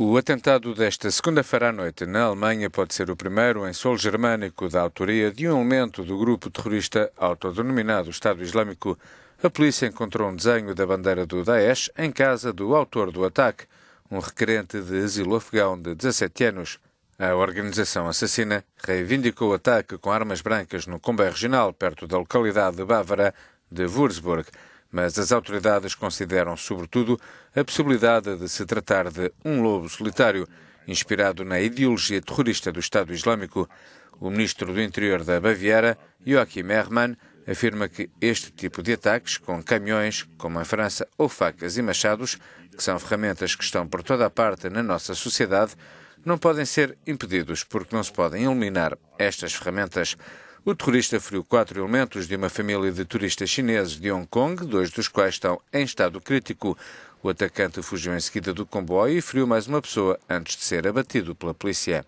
O atentado desta segunda-feira à noite na Alemanha pode ser o primeiro em solo germânico da autoria de um elemento do grupo terrorista autodenominado Estado Islâmico. A polícia encontrou um desenho da bandeira do Daesh em casa do autor do ataque, um requerente de asilo afegão de 17 anos. A organização assassina reivindicou o ataque com armas brancas no comboio regional perto da localidade Bávara de Würzburg mas as autoridades consideram, sobretudo, a possibilidade de se tratar de um lobo solitário, inspirado na ideologia terrorista do Estado Islâmico. O ministro do Interior da Baviera, Joachim Herrmann, afirma que este tipo de ataques com caminhões, como em França, ou facas e machados, que são ferramentas que estão por toda a parte na nossa sociedade, não podem ser impedidos porque não se podem eliminar estas ferramentas. O terrorista feriu quatro elementos de uma família de turistas chineses de Hong Kong, dois dos quais estão em estado crítico. O atacante fugiu em seguida do comboio e feriu mais uma pessoa antes de ser abatido pela polícia.